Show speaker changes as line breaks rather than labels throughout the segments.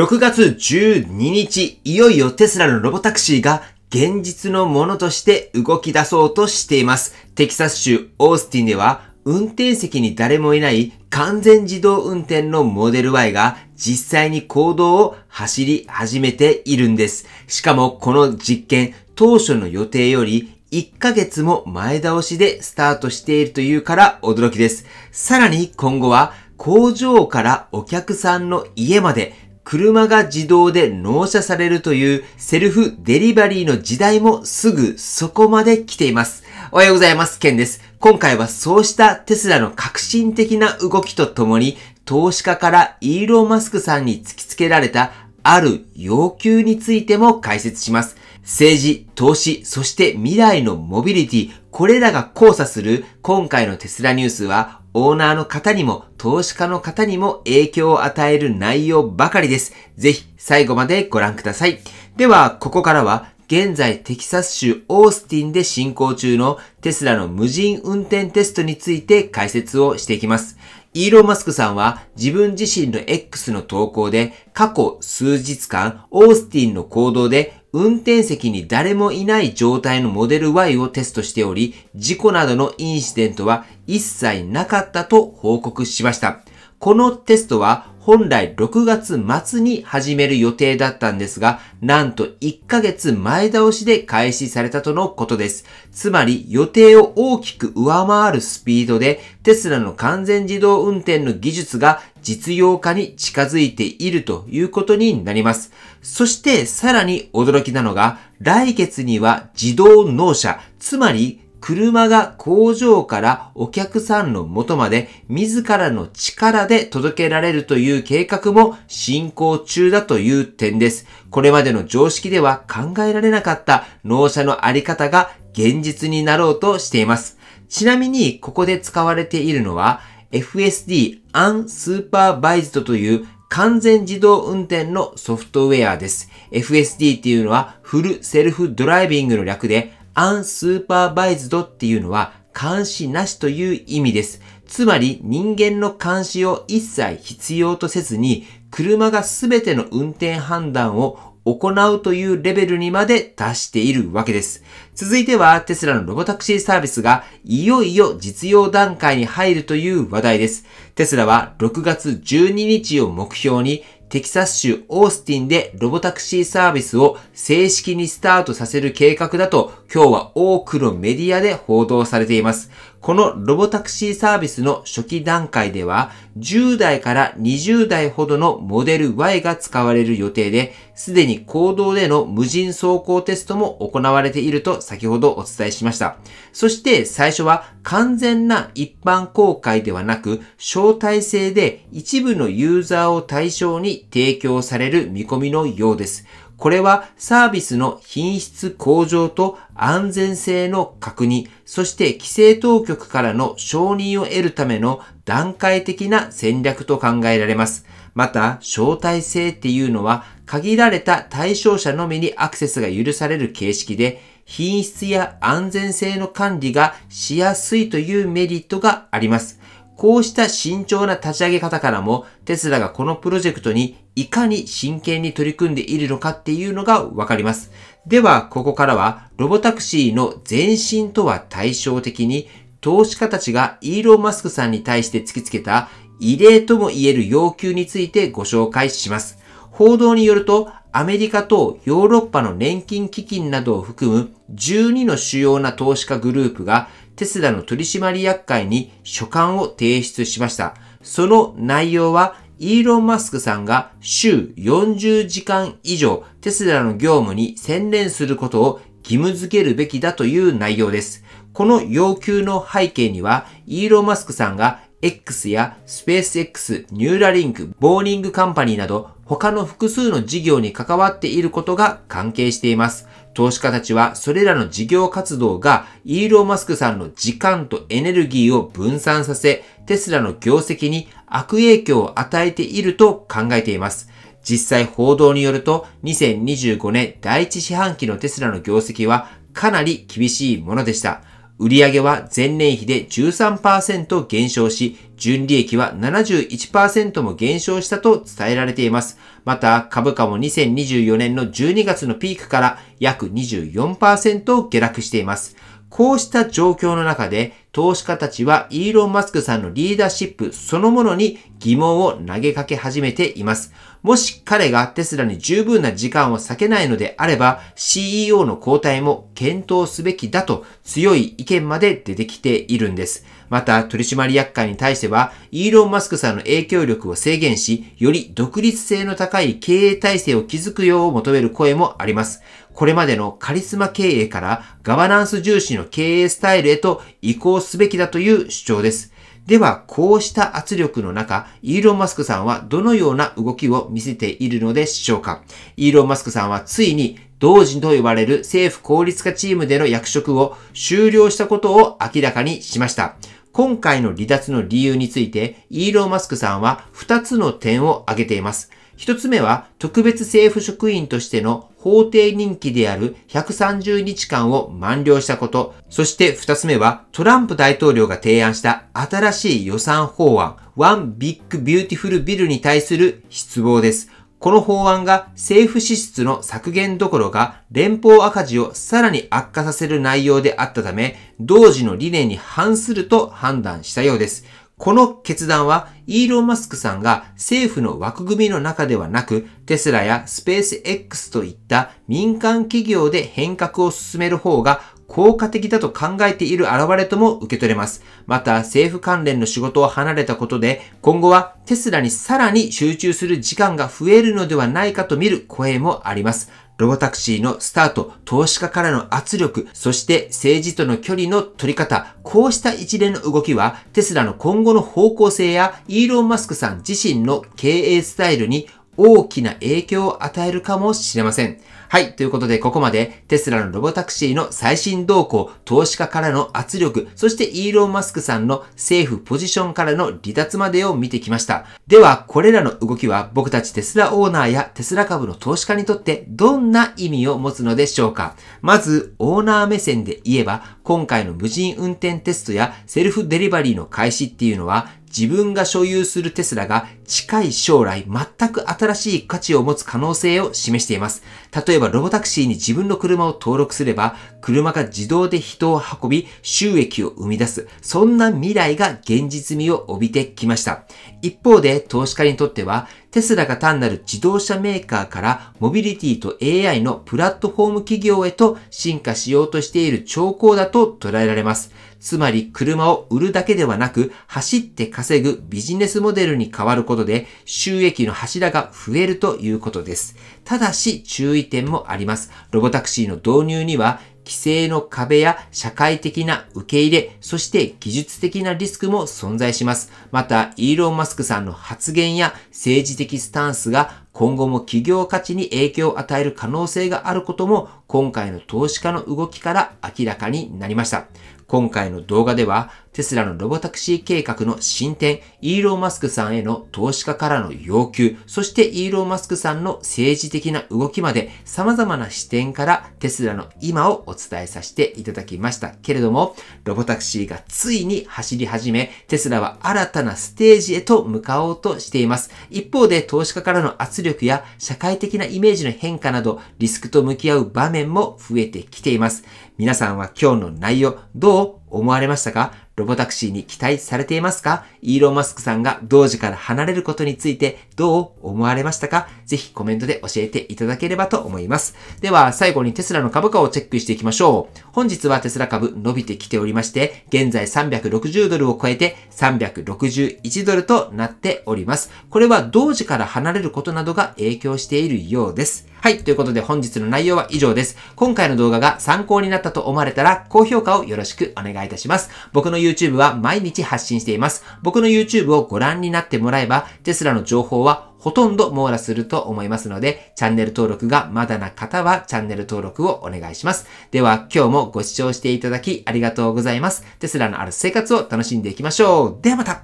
6月12日、いよいよテスラのロボタクシーが現実のものとして動き出そうとしています。テキサス州オースティンでは、運転席に誰もいない完全自動運転のモデル Y が実際に行動を走り始めているんです。しかもこの実験、当初の予定より1ヶ月も前倒しでスタートしているというから驚きです。さらに今後は工場からお客さんの家まで車が自動で納車されるというセルフデリバリーの時代もすぐそこまで来ています。おはようございます。ケンです。今回はそうしたテスラの革新的な動きとともに、投資家からイーロン・マスクさんに突きつけられたある要求についても解説します。政治、投資、そして未来のモビリティ、これらが交差する今回のテスラニュースは、オーナーの方にも投資家の方にも影響を与える内容ばかりです。ぜひ最後までご覧ください。では、ここからは現在テキサス州オースティンで進行中のテスラの無人運転テストについて解説をしていきます。イーロン・マスクさんは自分自身の X の投稿で過去数日間オースティンの行動で運転席に誰もいない状態のモデル Y をテストしており、事故などのインシデントは一切なかったと報告しました。このテストは本来6月末に始める予定だったんですが、なんと1ヶ月前倒しで開始されたとのことです。つまり予定を大きく上回るスピードで、テスラの完全自動運転の技術が実用化に近づいているということになります。そしてさらに驚きなのが、来月には自動納車、つまり車が工場からお客さんの元まで自らの力で届けられるという計画も進行中だという点です。これまでの常識では考えられなかった納車のあり方が現実になろうとしています。ちなみにここで使われているのは FSD アンスーパーバイズ d という完全自動運転のソフトウェアです。FSD っていうのはフルセルフドライビングの略でアンスーパーバイズドっていうのは監視なしという意味です。つまり人間の監視を一切必要とせずに車が全ての運転判断を行うというレベルにまで達しているわけです。続いてはテスラのロボタクシーサービスがいよいよ実用段階に入るという話題です。テスラは6月12日を目標にテキサス州オースティンでロボタクシーサービスを正式にスタートさせる計画だと今日は多くのメディアで報道されています。このロボタクシーサービスの初期段階では、10代から20代ほどのモデル Y が使われる予定で、すでに公道での無人走行テストも行われていると先ほどお伝えしました。そして最初は完全な一般公開ではなく、招待制で一部のユーザーを対象に提供される見込みのようです。これはサービスの品質向上と安全性の確認、そして規制当局からの承認を得るための段階的な戦略と考えられます。また、招待制っていうのは限られた対象者のみにアクセスが許される形式で、品質や安全性の管理がしやすいというメリットがあります。こうした慎重な立ち上げ方からも、テスラがこのプロジェクトにいかに真剣に取り組んでいるのかっていうのがわかります。では、ここからは、ロボタクシーの前身とは対照的に、投資家たちがイーロン・マスクさんに対して突きつけた異例とも言える要求についてご紹介します。報道によると、アメリカとヨーロッパの年金基金などを含む12の主要な投資家グループがテスラの取締役会に書簡を提出しました。その内容は、イーロン・マスクさんが週40時間以上テスラの業務に専念することを義務付けるべきだという内容です。この要求の背景には、イーロン・マスクさんが X やスペース X、ニューラリンク、ボーリングカンパニーなど他の複数の事業に関わっていることが関係しています。投資家たちはそれらの事業活動がイーロン・マスクさんの時間とエネルギーを分散させ、テスラの業績に悪影響を与えていると考えています。実際報道によると、2025年第1四半期のテスラの業績はかなり厳しいものでした。売上は前年比で13%減少し、純利益は71%も減少したと伝えられています。また、株価も2024年の12月のピークから約24%下落しています。こうした状況の中で、投資家たちはイーロン・マスクさんのリーダーシップそのものに疑問を投げかけ始めています。もし彼がテスラに十分な時間を割けないのであれば、CEO の交代も検討すべきだと強い意見まで出てきているんです。また、取締役会に対しては、イーロン・マスクさんの影響力を制限し、より独立性の高い経営体制を築くよう求める声もあります。これまでのカリスマ経営からガバナンス重視の経営スタイルへと移行すべきだという主張です。では、こうした圧力の中、イーロン・マスクさんはどのような動きを見せているのでしょうかイーロン・マスクさんはついに同時と呼ばれる政府効率化チームでの役職を終了したことを明らかにしました。今回の離脱の理由について、イーロン・マスクさんは2つの点を挙げています。一つ目は、特別政府職員としての法定任期である130日間を満了したこと。そして二つ目は、トランプ大統領が提案した新しい予算法案、ワンビッグビューティフルビルに対する失望です。この法案が政府支出の削減どころか連邦赤字をさらに悪化させる内容であったため、同時の理念に反すると判断したようです。この決断は、イーロン・マスクさんが政府の枠組みの中ではなく、テスラやスペース X といった民間企業で変革を進める方が効果的だと考えている現れとも受け取れます。また、政府関連の仕事を離れたことで、今後はテスラにさらに集中する時間が増えるのではないかと見る声もあります。ロボタクシーのスタート、投資家からの圧力、そして政治との距離の取り方、こうした一連の動きはテスラの今後の方向性やイーロン・マスクさん自身の経営スタイルに大きな影響を与えるかもしれません。はい。ということで、ここまでテスラのロボタクシーの最新動向、投資家からの圧力、そしてイーロン・マスクさんの政府ポジションからの離脱までを見てきました。では、これらの動きは僕たちテスラオーナーやテスラ株の投資家にとってどんな意味を持つのでしょうかまず、オーナー目線で言えば、今回の無人運転テストやセルフデリバリーの開始っていうのは、自分が所有するテスラが近い将来全く新しい価値を持つ可能性を示しています。例えばロボタクシーに自分の車を登録すれば、車が自動で人を運び収益を生み出す、そんな未来が現実味を帯びてきました。一方で投資家にとっては、テスラが単なる自動車メーカーからモビリティと AI のプラットフォーム企業へと進化しようとしている兆候だと捉えられます。つまり車を売るだけではなく、走って稼ぐビジネスモデルに変わることで、収益の柱が増えるということです。ただし注意点もあります。ロボタクシーの導入には、規制の壁や社会的な受け入れ、そして技術的なリスクも存在します。また、イーロン・マスクさんの発言や政治的スタンスが今後も企業価値に影響を与える可能性があることも今回の投資家の動きから明らかになりました。今回の動画では、テスラのロボタクシー計画の進展、イーローマスクさんへの投資家からの要求、そしてイーローマスクさんの政治的な動きまで様々な視点からテスラの今をお伝えさせていただきましたけれども、ロボタクシーがついに走り始め、テスラは新たなステージへと向かおうとしています。一方で投資家からの圧力や社会的なイメージの変化などリスクと向き合う場面も増えてきています。皆さんは今日の内容どう思われましたかロボタクシーに期待されていますかイーロン・マスクさんが同時から離れることについてどう思われましたかぜひコメントで教えていただければと思います。では最後にテスラの株価をチェックしていきましょう。本日はテスラ株伸びてきておりまして、現在360ドルを超えて361ドルとなっております。これは同時から離れることなどが影響しているようです。はい、ということで本日の内容は以上です。今回の動画が参考になったと思われたら、高評価をよろしくお願いいたします。僕の YouTube は毎日発信しています。僕の YouTube をご覧になってもらえば、テスラの情報はほとんど網羅すると思いますので、チャンネル登録がまだな方はチャンネル登録をお願いします。では今日もご視聴していただきありがとうございます。テスラのある生活を楽しんでいきましょう。ではまた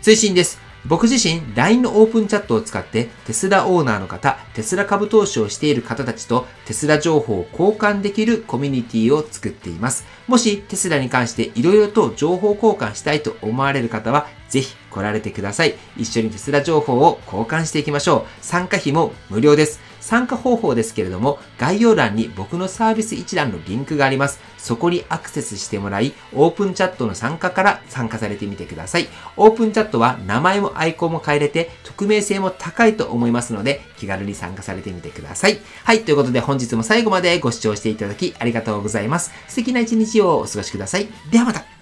追伸です。僕自身、LINE のオープンチャットを使って、テスラオーナーの方、テスラ株投資をしている方たちと、テスラ情報を交換できるコミュニティを作っています。もし、テスラに関して色々と情報交換したいと思われる方は、ぜひ来られてください。一緒にテスラ情報を交換していきましょう。参加費も無料です。参加方法ですけれども、概要欄に僕のサービス一覧のリンクがあります。そこにアクセスしてもらい、オープンチャットの参加から参加されてみてください。オープンチャットは名前もアイコンも変えれて、匿名性も高いと思いますので、気軽に参加されてみてください。はい、ということで本日も最後までご視聴していただきありがとうございます。素敵な一日をお過ごしください。ではまた